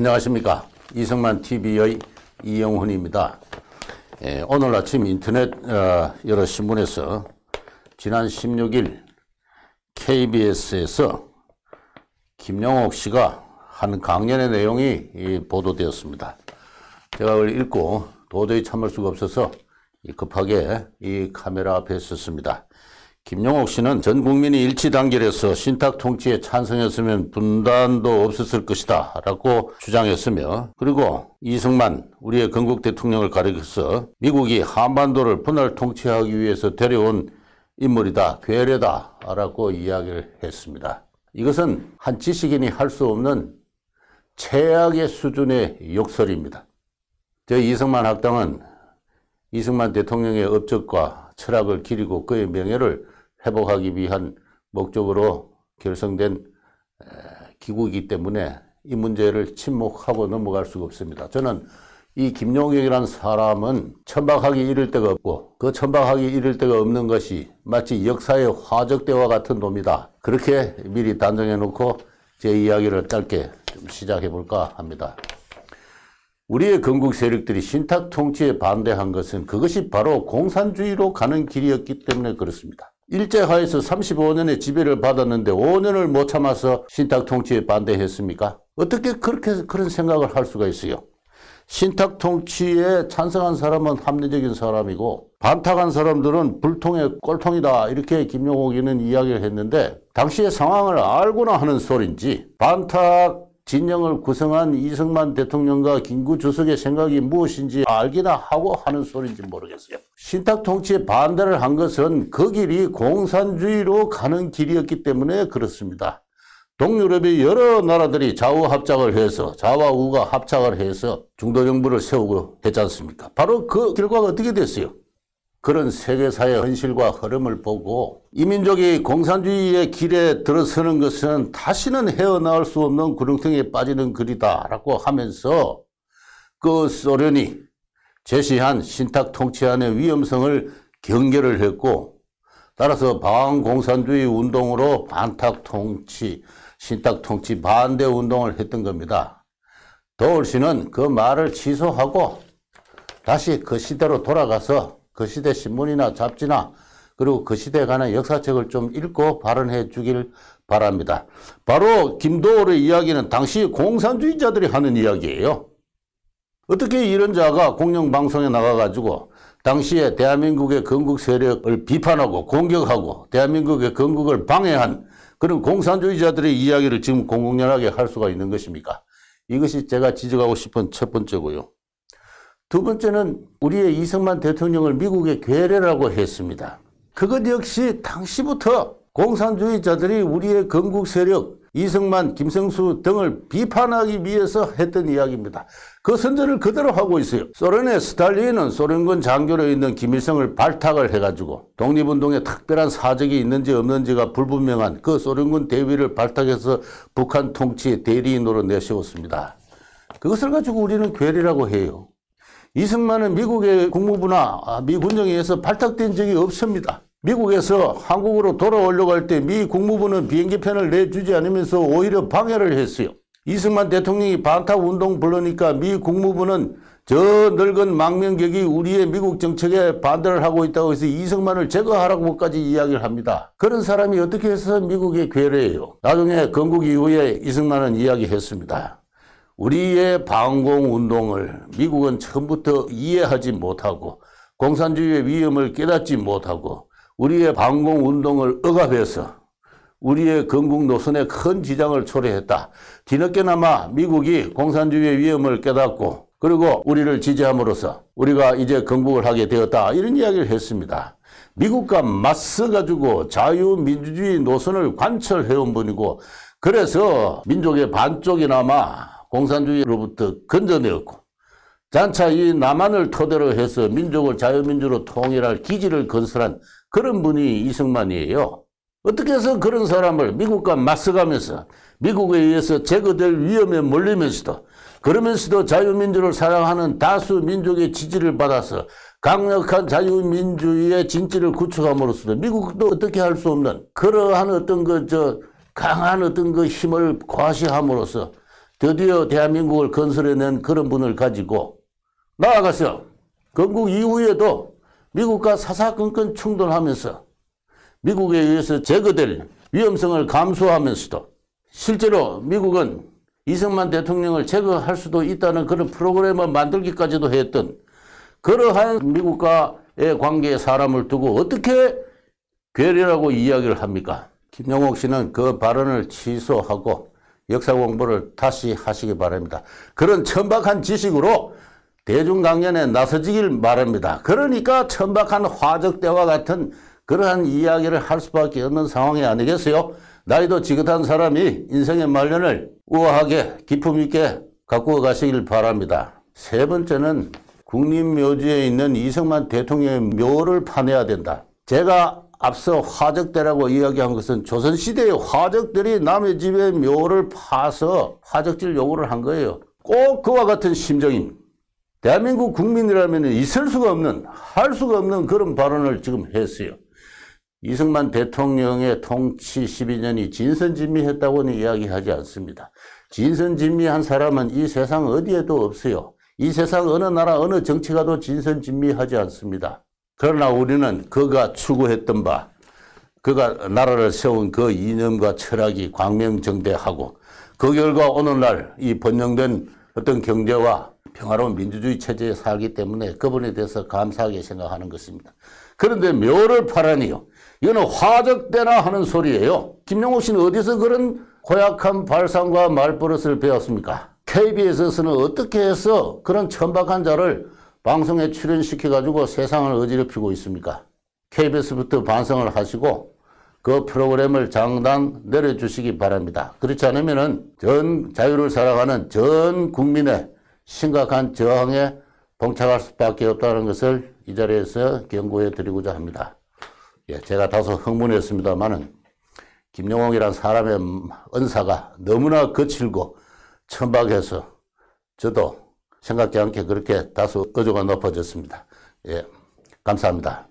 안녕하십니까. 이승만 TV의 이영훈입니다. 예, 오늘 아침 인터넷 어, 여러 신문에서 지난 16일 KBS에서 김영옥 씨가 한 강연의 내용이 보도되었습니다. 제가 그걸 읽고 도저히 참을 수가 없어서 급하게 이 카메라 앞에 섰습니다. 김용옥 씨는 전 국민이 일치단결해서 신탁 통치에 찬성했으면 분단도 없었을 것이다 라고 주장했으며 그리고 이승만 우리의 건국 대통령을 가리켜서 미국이 한반도를 분할 통치하기 위해서 데려온 인물이다 괴뢰다 라고 이야기를 했습니다. 이것은 한 지식인이 할 수 없는 최악의 수준의 욕설입니다. 저 이승만 학당은 이승만 대통령의 업적과 철학을 기리고 그의 명예를 회복하기 위한 목적으로 결성된 기구이기 때문에 이 문제를 침묵하고 넘어갈 수가 없습니다. 저는 이 김용혁이라는 사람은 천박하기 이를 데가 없고 그 천박하기 이를 데가 없는 것이 마치 역사의 화적대와 같은 놈이다. 그렇게 미리 단정해 놓고 제 이야기를 짧게 좀 시작해 볼까 합니다. 우리의 건국 세력들이 신탁 통치에 반대한 것은 그것이 바로 공산주의로 가는 길이었기 때문에 그렇습니다. 일제 하에서 35년의 지배를 받았는데 5년을 못 참아서 신탁 통치에 반대했습니까? 어떻게 그렇게 그런 생각을 할 수가 있어요? 신탁 통치에 찬성한 사람은 합리적인 사람이고 반탁한 사람들은 불통의 꼴통이다 이렇게 김용옥이는 이야기를 했는데 당시의 상황을 알고나 하는 소린지 반탁 진영을 구성한 이승만 대통령과 김구 주석의 생각이 무엇인지 알기나 하고 하는 소리인지 모르겠어요. 신탁 통치에 반대를 한 것은 그 길이 공산주의로 가는 길이었기 때문에 그렇습니다. 동유럽의 여러 나라들이 좌우 합작을 해서 좌와 우가 합작을 해서 중도 정부를 세우고 했지 않습니까? 바로 그 결과가 어떻게 됐어요? 그런 세계사의 현실과 흐름을 보고 이민족이 공산주의의 길에 들어서는 것은 다시는 헤어나올 수 없는 구렁텅이에 빠지는 글이다라고 하면서 그 소련이 제시한 신탁 통치안의 위험성을 경계를 했고 따라서 반공산주의 운동으로 반탁 통치, 신탁 통치 반대 운동을 했던 겁니다. 더울 씨는 그 말을 취소하고 다시 그 시대로 돌아가서 그 시대 신문이나 잡지나 그리고 그 시대에 관한 역사책을 좀 읽고 발언해 주길 바랍니다. 바로 김도월의 이야기는 당시 공산주의자들이 하는 이야기예요. 어떻게 이런 자가 공영방송에 나가가지고 당시에 대한민국의 건국 세력을 비판하고 공격하고 대한민국의 건국을 방해한 그런 공산주의자들의 이야기를 지금 공공연하게 할 수가 있는 것입니까? 이것이 제가 지적하고 싶은 첫 번째고요. 두 번째는 우리의 이승만 대통령을 미국의 괴뢰라고 했습니다. 그것 역시 당시부터 공산주의자들이 우리의 건국 세력 이승만, 김성수 등을 비판하기 위해서 했던 이야기입니다. 그 선전을 그대로 하고 있어요. 소련의 스탈린은 소련군 장교로 있는 김일성을 발탁을 해가지고 독립운동에 특별한 사적이 있는지 없는지가 불분명한 그 소련군 대위를 발탁해서 북한 통치 의 대리인으로 내세웠습니다. 그것을 가지고 우리는 괴리라고 해요. 이승만은 미국의 국무부나 아, 미 군정에 의해서 발탁된 적이 없습니다. 미국에서 한국으로 돌아오려고 할 때미 국무부는 비행기 편을 내주지 않으면서 오히려 방해를 했어요. 이승만 대통령이 반탁 운동 불러니까 미 국무부는 저 늙은 망명객이 우리의 미국 정책에 반대를 하고 있다고 해서 이승만을 제거하라고까지 이야기를 합니다. 그런 사람이 어떻게 해서 미국의 괴뢰예요. 나중에 건국 이후에 이승만은 이야기했습니다. 우리의 방공운동을 미국은 처음부터 이해하지 못하고 공산주의의 위험을 깨닫지 못하고 우리의 방공운동을 억압해서 우리의 건국 노선에 큰 지장을 초래했다. 뒤늦게나마 미국이 공산주의의 위험을 깨닫고 그리고 우리를 지지함으로써 우리가 이제 건국을 하게 되었다. 이런 이야기를 했습니다. 미국과 맞서가지고 자유민주주의 노선을 관철해온 분이고 그래서 민족의 반쪽이나마 공산주의로부터 건져내었고 장차 이 남한을 토대로 해서 민족을 자유민주로 통일할 기지를 건설한 그런 분이 이승만이에요. 어떻게 해서 그런 사람을 미국과 맞서가면서 미국에 의해서 제거될 위험에 몰리면서도 그러면서도 자유민주를 사랑하는 다수 민족의 지지를 받아서 강력한 자유민주의 진지를 구축함으로써 미국도 어떻게 할 수 없는 그러한 어떤 그 저 강한 어떤 그 힘을 과시함으로써 드디어 대한민국을 건설해낸 그런 분을 가지고 나아가서 건국 이후에도 미국과 사사건건 충돌하면서 미국에 의해서 제거될 위험성을 감수하면서도 실제로 미국은 이승만 대통령을 제거할 수도 있다는 그런 프로그램을 만들기까지도 했던 그러한 미국과의 관계에 사람을 두고 어떻게 괴리라고 이야기를 합니까? 김영옥 씨는 그 발언을 취소하고 역사 공부를 다시 하시기 바랍니다. 그런 천박한 지식으로 대중 강연에 나서지길 바랍니다. 그러니까 천박한 화적대와 같은 그러한 이야기를 할 수밖에 없는 상황이 아니겠어요? 나이도 지긋한 사람이 인생의 말년을 우아하게 기품 있게 갖고 가시길 바랍니다. 세 번째는 국립묘지에 있는 이승만 대통령의 묘를 파내야 된다. 제가 앞서 화적대라고 이야기한 것은 조선시대의 화적들이 남의 집에 묘를 파서 화적질 요구를 한 거예요. 꼭 그와 같은 심정인 대한민국 국민이라면 있을 수가 없는, 할 수가 없는 그런 발언을 지금 했어요. 이승만 대통령의 통치 12년이 진선진미했다고는 이야기하지 않습니다. 진선진미한 사람은 이 세상 어디에도 없어요. 이 세상 어느 나라 어느 정치가도 진선진미하지 않습니다. 그러나 우리는 그가 추구했던 바, 그가 나라를 세운 그 이념과 철학이 광명정대하고 그 결과 오늘날 이 번영된 어떤 경제와 평화로운 민주주의 체제에 살기 때문에 그분에 대해서 감사하게 생각하는 것입니다. 그런데 묘를 파라니요. 이거는 화적대나 하는 소리예요. 김용옥 씨는 어디서 그런 고약한 발상과 말버릇을 배웠습니까? KBS에서는 어떻게 해서 그런 천박한 자를 방송에 출연시켜가지고 세상을 어지럽히고 있습니까? KBS부터 반성을 하시고 그 프로그램을 장당 내려주시기 바랍니다. 그렇지 않으면 전 자유를 살아가는 전 국민의 심각한 저항에 봉착할 수밖에 없다는 것을 이 자리에서 경고해 드리고자 합니다. 예, 제가 다소 흥분했습니다만은 김영웅이란 사람의 음, 은사가 너무나 거칠고 천박해서 저도 생각지 않게 그렇게 다소 어조가 높아졌습니다. 예, 감사합니다.